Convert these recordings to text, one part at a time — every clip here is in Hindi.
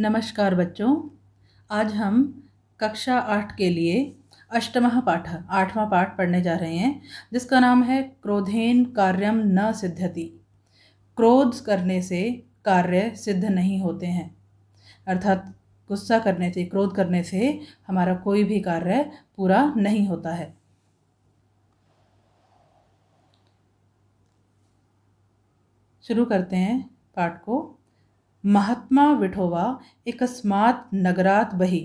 नमस्कार बच्चों आज हम कक्षा आठ के लिए अष्टम पाठ आठवां पाठ पढ़ने जा रहे हैं जिसका नाम है क्रोधेन कार्यम न सिद्धति क्रोध करने से कार्य सिद्ध नहीं होते हैं अर्थात गुस्सा करने से क्रोध करने से हमारा कोई भी कार्य पूरा नहीं होता है शुरू करते हैं पाठ को महात्मा विठोवा एकस्मात् नगरात् बहि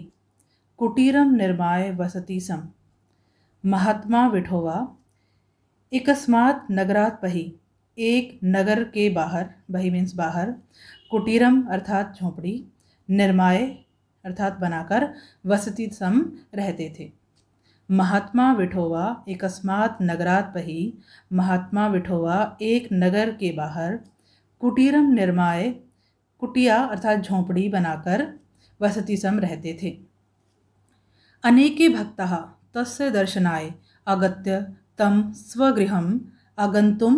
कुटीरम निर्माय वसति सम महात्मा विठोवा एकस्मात् नगरात बही एक नगर के बाहर बही मीन्स बाहर कुटीरम अर्थात झोपड़ी निर्माय अर्थात बनाकर वसति सम रहते थे महात्मा विठोवा एकस्मात् नगरात बही महात्मा विठोवा एक नगर के बाहर कुटीरम निर्माय कुटिया अर्थात झोंपड़ी बनाकर वसती सम रहते थे अनेके भक्त तस् दर्शनाय आगत्य तम स्वगृह आगंतुम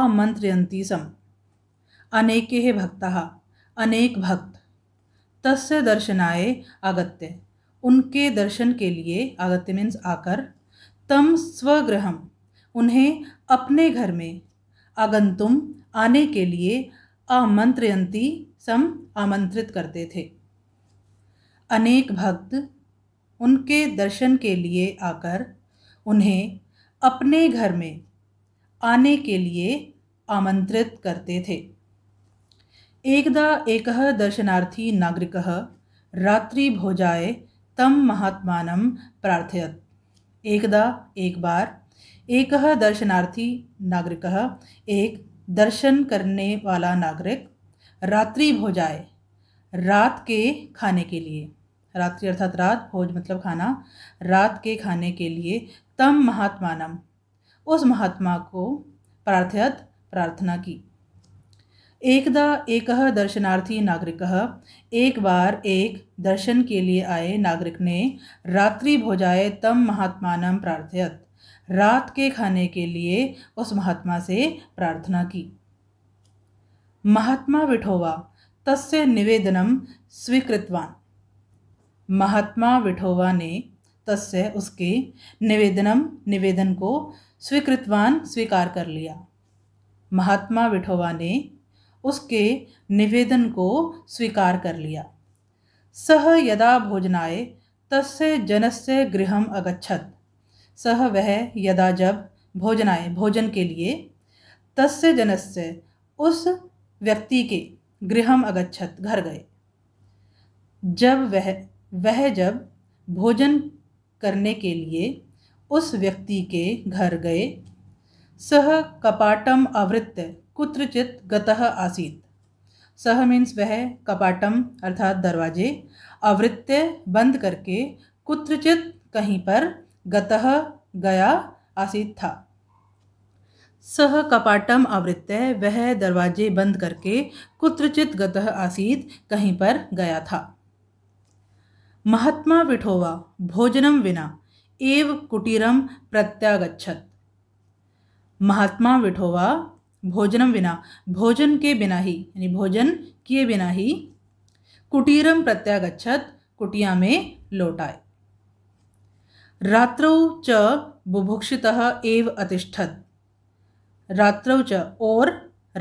आमंत्रयती सम अनेके भक्त अनेक भक्त तस्य दर्शनाय आगत्य उनके दर्शन के लिए आगत्य मीन्स आकर तम स्वगृह उन्हें अपने घर में आगंतुम आने के लिए आमंत्रयंती सम आमंत्रित करते थे अनेक भक्त उनके दर्शन के लिए आकर उन्हें अपने घर में आने के लिए आमंत्रित करते थे एकदा एक दर्शनार्थी नागरिक रात्रि भोजाए तम महात्मान प्रार्थयत एकदा एक बार एक दर्शनार्थी नागरिक एक दर्शन करने वाला नागरिक रात्रि भोजाए रात के खाने के लिए रात्रि अर्थात रात भोज मतलब खाना रात के खाने के लिए तम महात्मानम उस महात्मा को प्रार्थयत प्रार्थना की एकदा एक दर्शनार्थी नागरिक एक बार एक दर्शन के लिए आए नागरिक ने रात्रि भोजाए तम महात्मानम प्रार्थयत रात के खाने के लिए उस महात्मा से प्रार्थना की महात्मा विठोवा तस्य निवेदनम स्वीकृतवान महात्मा विठोवा ने तस्य उसके निवेदनम निवेदन को स्वीकृतवान स्वीकार कर लिया महात्मा विठोवा ने उसके निवेदन को स्वीकार कर लिया सह यदा भोजनाय तस्य जनस्य गृहम अगच्छत सह वह यदा जब भोजनाय भोजन के लिए तस्य जनस्य उस व्यक्ति के गृहम अगच्छत घर गए जब वह वह जब भोजन करने के लिए उस व्यक्ति के घर गए सह कपाटम आवृत्त कुत्रचित गतः आसीत सह मीन्स वह कपाटम अर्थात दरवाजे आवृत्त बंद करके कुत्रचित कहीं पर गतः गया आसीत था सह कपाटम आवृत्त वह दरवाजे बंद करके कुत्रचित गतः आसीत कहीं पर गया था महात्मा विठोवा भोजनम विना एव कुटीरम प्रत्यागछत महात्मा विठोवा भोजनम विना भोजन के बिना ही यानी भोजन किए बिना ही कुटीरम प्रत्यागछत कुटिया में लौट आए रात्रौ च बुभुक्षितः एव अतिष्ठत रात्रौ च और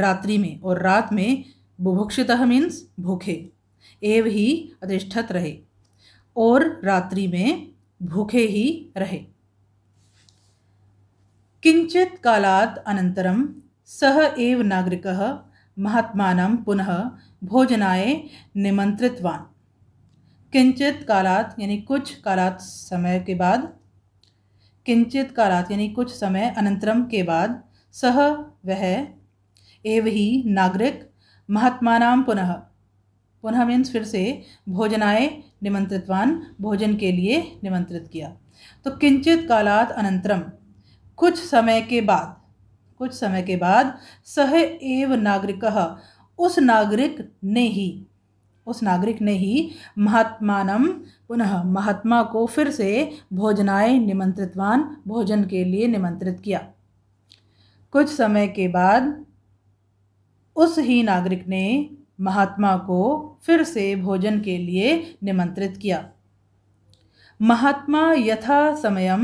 रात्रि में और रात में बुभुक्षितः मीन्स भूखे एव ही अतिष्ठत रहे और रात्रि में भूखे ही रहे किंचित कालात अनंतरम सह एव नागरिक महात्मा पुनः भोजनाय निमंत्रितवान् किंचित कालात यानी कुछ कालात समय के बाद किंचित कालात यानी कुछ समय अनंतरम के बाद सह वह एव ही नागरिक महात्मानाम पुनः पुनः मीन्स फिर से भोजनाए निमंत्रितवान भोजन के लिए निमंत्रित किया तो किंचित कालात अनंतरम कुछ समय के बाद कुछ समय के बाद सह एव नागरिक उस नागरिक ने ही उस नागरिक ने ही महात्मान पुनः महात्मा को फिर से भोजनाय निमंत्रितवान भोजन के लिए निमंत्रित किया कुछ समय के बाद उस ही नागरिक ने महात्मा को फिर से भोजन के लिए निमंत्रित किया महात्मा यथा समय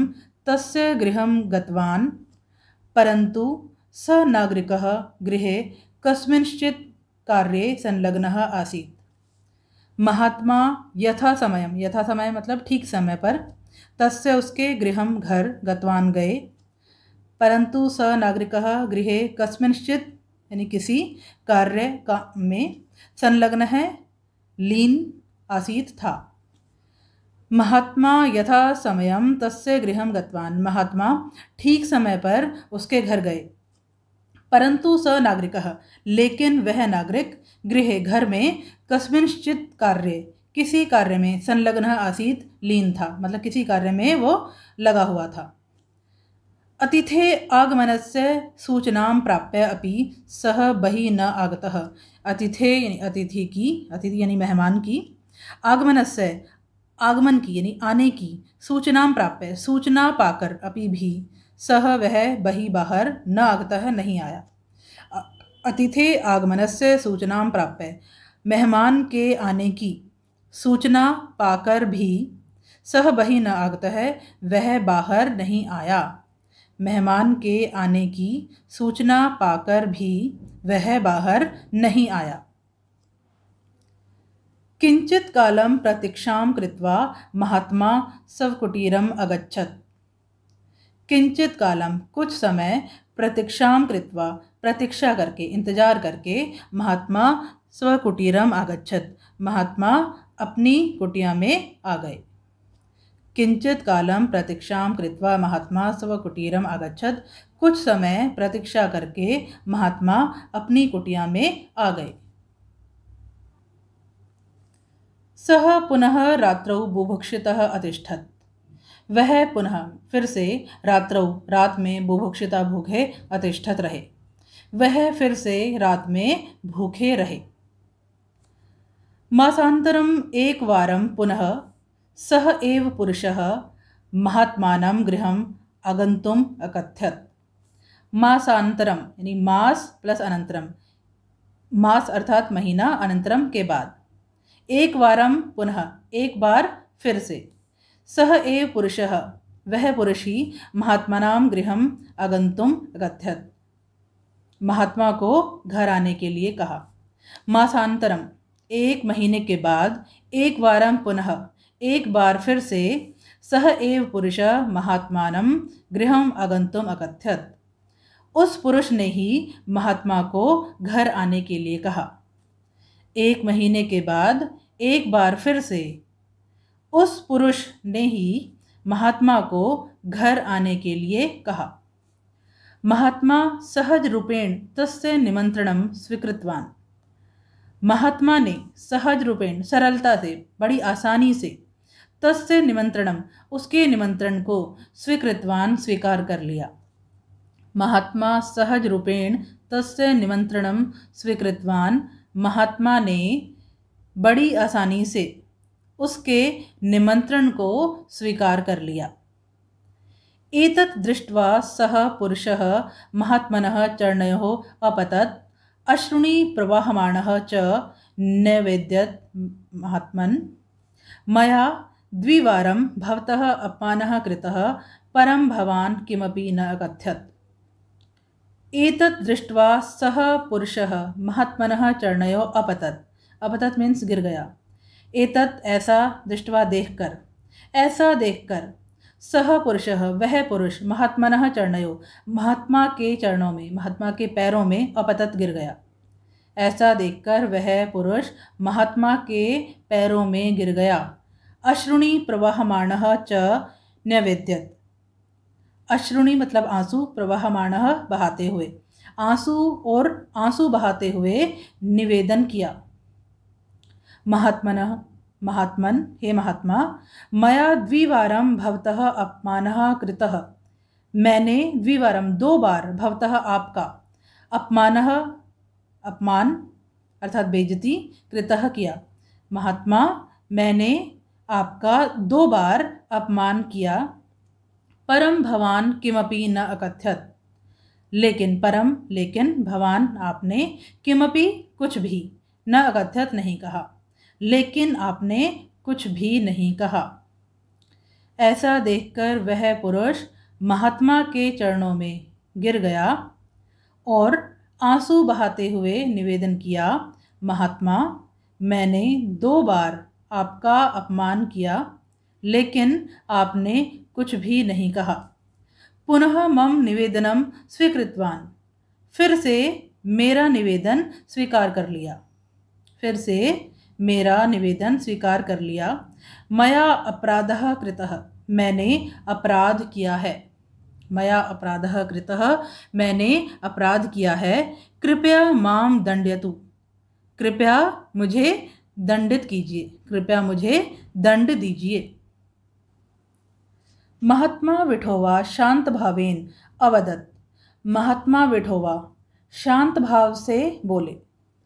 तस्य गृह गतवान परंतु स नागरिक गृह कस्मिंश्चित् कार्ये संलग्न आसीत् महात्मा यथा समय यथा समय मतलब ठीक समय पर तस्य उसके गृह घर गतवान गए परंतु स नागरिक गृह कस्मिंश्चित यानी किसी कार्य का में संलग्न है लीन आसीत था महात्मा यथा समयम तस्य गृह गतवान महात्मा ठीक समय पर उसके घर गए परंतु स नागरिक लेकिन वह नागरिक गृह घर में कस्मिंश्चित कार्य किसी कार्य में संलग्न आसीत लीन था मतलब किसी कार्य में वो लगा हुआ था अतिथे आगमन से सूचना प्राप्य अभी सह बही न आगत अतिथे यानी अतिथि की अतिथि यानी मेहमान की आगमन से आगमन की यानी आने की सूचना प्राप्य सूचना पाकर अभी भी सह वह बही बाहर न आगतः नहीं आया अतिथे आगमन से सूचना प्राप्य मेहमान के आने की सूचना पाकर भी सह बही न आगत है वह बाहर नहीं आया मेहमान के आने की सूचना पाकर भी वह बाहर नहीं आया किंचित कालम प्रतीक्षा कृत्वा महात्मा सवकुटीरम अगछत किंचित कालम कुछ समय प्रतीक्षा कृत्वा प्रतीक्षा करके इंतजार करके महात्मा स्वकुटीरम आगछत महात्मा अपनी कुटिया में आ गए किंचित कालम प्रतीक्षा कृत्वा महात्मा स्वकुटीरम आगछत कुछ समय प्रतीक्षा करके महात्मा अपनी कुटिया में आ गए सह पुनः रात्रौ बुभुक्षितः अतिष्ठत वह पुनः फिर से रात्रौ रात में बुभुक्षिता भूखे अतिष्ठत रहे वह फिर से रात में भूखे रहे एक एकवारं पुनः सह एव पुरुषः महात्मानं गृहम् आगन्तुम् अकथयत् मासान्तरम यानी मास प्लस अनंतरम मास अर्थात महीना अनंतरम के बाद एक वारम पुनः एक बार फिर से सह ए पुरुषः वह पुरुषी महात्मा गृह आगंतुम अगथ्यत महात्मा को घर आने के लिए कहा मासांतरम एक महीने के बाद एक वारम पुनः एक बार फिर से सह एव पुरुष महात्मा गृह आगंतुम अकथ्यत उस पुरुष ने ही महात्मा को घर आने के लिए कहा एक महीने के बाद एक बार फिर से उस पुरुष ने ही महात्मा को घर आने के लिए कहा महात्मा सहज रूपेण तस्य निमंत्रणम स्वीकृतवान महात्मा ने सहज रूपेण सरलता से बड़ी आसानी से तस्य निमंत्रणम उसके निमंत्रण को स्वीकृतवान स्वीकार कर लिया महात्मा सहज रूपेण तस्य निमंत्रणम स्वीकृतवान महात्मा ने बड़ी आसानी से उसके निमंत्रण को स्वीकार कर लिया एतत् दृष्ट्वा सः पुरुषः महात्मनः चरणयोः अपतत् अश्रुणी प्रवाहमाणः च न्यवेद्यत् महात्मन् मया द्विवारं भवतः अपमानः कृतः परं भवान् किमपि न अकथयत् एतत् दृष्ट्वा सः पुरुषः महात्मनः चरणयोः अपतत् अपतत् मीन्स गिर गया एतत ऐसा दृष्टवा देखकर ऐसा देखकर सह पुरुष वह पुरुष महात्मन चरणयो महात्मा के चरणों में महात्मा के पैरों में अपतत गिर गया ऐसा देखकर वह पुरुष महात्मा के पैरों में गिर गया अश्रुणी प्रवाहमाण च न्यवेद्यत अश्रुणी मतलब आंसू प्रवाहमाण बहाते हुए आंसू और आंसू बहाते हुए निवेदन किया महात्मन महात्मन हे महात्मा मैं द्विवार अपमान कृत मैंने द्विवार दो बार भवत आपका अपमान अपमान अर्थात बेजती कृत किया महात्मा मैंने आपका दो बार अपमान किया परम भवान किमपि न अकथ्यत लेकिन परम लेकिन भवान आपने किमपि कुछ भी न अकथ्यत नहीं कहा लेकिन आपने कुछ भी नहीं कहा ऐसा देखकर वह पुरुष महात्मा के चरणों में गिर गया और आंसू बहाते हुए निवेदन किया महात्मा मैंने दो बार आपका अपमान किया लेकिन आपने कुछ भी नहीं कहा पुनः मम निवेदनम स्वीकृतवान फिर से मेरा निवेदन स्वीकार कर लिया फिर से मेरा निवेदन स्वीकार कर लिया मया अपराध कृत मैंने अपराध किया है मया अपराध कृत मैंने अपराध किया है कृपया माम दंडयतु कृपया मुझे दंडित कीजिए कृपया मुझे दंड दीजिए महात्मा विठोवा शांत भावेन अवदत महात्मा विठोवा शांत भाव से बोले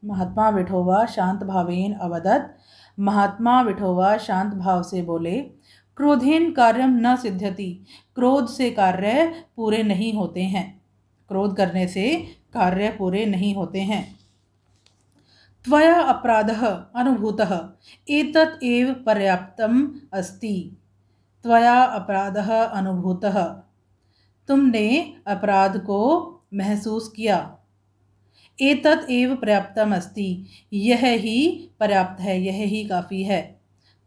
महात्मा विठोवा शांत भावेन अवदत महात्मा विठोवा शांत भाव से बोले क्रोधेन कार्यम न सिद्ध्यति क्रोध से कार्य पूरे नहीं होते हैं क्रोध करने से कार्य पूरे नहीं होते हैं त्वया अपराध अनुभूत एक एव पर्याप्त अस्ति त्वया अपराध अनुभूत तुमने अपराध को महसूस किया एतत एव अस्ति यह ही पर्याप्त है यह ही काफ़ी है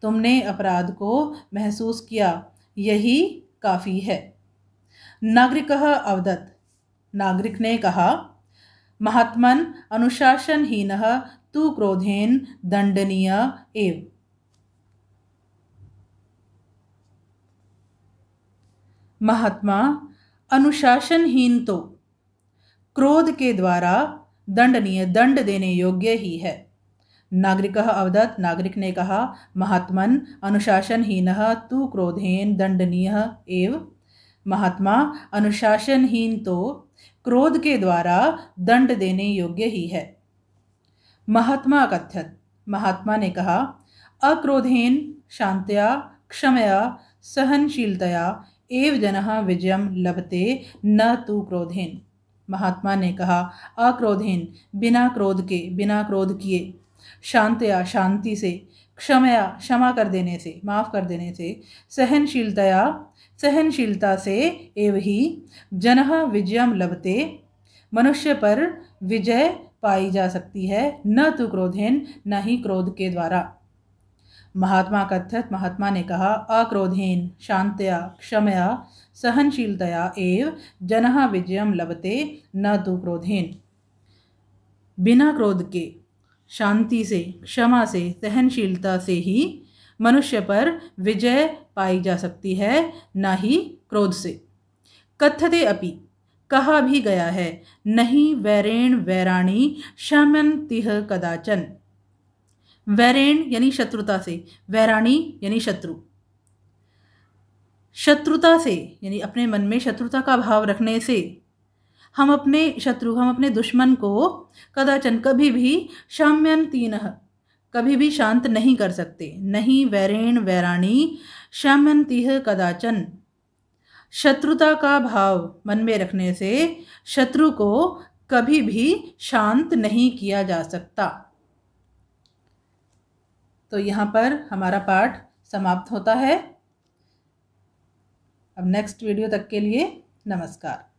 तुमने अपराध को महसूस किया यही काफ़ी है नागरिक अवदत नागरिक ने कहा महात्मन अनुशासनहीन तू क्रोधेन दंडनीय एव महात्मा अनुशासनहीन तो क्रोध के द्वारा दंडनीय दंड देने योग्य ही है नागरिक अवदत नागरिक ने कहा महात्मन अनुशासनहीन तू क्रोधेन दंडनीय एव महात्मा अनुशासनहीन तो क्रोध के द्वारा दंड देने योग्य ही है महात्मा कथ्यत महात्मा ने कहा अक्रोधेन शांतया क्षमया सहनशीलतया एव जन विजय लभते न तो क्रोधेन महात्मा ने कहा अक्रोधहीन बिना क्रोध के बिना क्रोध किए शांतया शांति से क्षमया क्षमा कर देने से माफ़ कर देने से सहनशीलतया सहनशीलता से एव ही जन विजयम लभते मनुष्य पर विजय पाई जा सकती है न तो क्रोधेन न ही क्रोध के द्वारा महात्मा कथित महात्मा ने कहा अक्रोधेन शांतया क्षमया सहनशीलतया एव जन विजय लभते न तो क्रोधेन बिना क्रोध के शांति से क्षमा से सहनशीलता से ही मनुष्य पर विजय पाई जा सकती है न ही क्रोध से कथते अपि कहा भी गया है नहीं वैरेण वैराणी शमन तिह कदाचन वैरेण यानी शत्रुता से वैराणी यानी शत्रु शत्रुता से यानी अपने मन में शत्रुता का भाव रखने से हम अपने शत्रु हम अपने दुश्मन को कदाचन कभी भी तीन कभी भी शांत नहीं कर सकते नहीं वैरेण वैराणी तीह कदाचन शत्रुता का भाव मन में रखने से शत्रु को कभी भी शांत नहीं किया जा सकता तो यहाँ पर हमारा पाठ समाप्त होता है अब नेक्स्ट वीडियो तक के लिए नमस्कार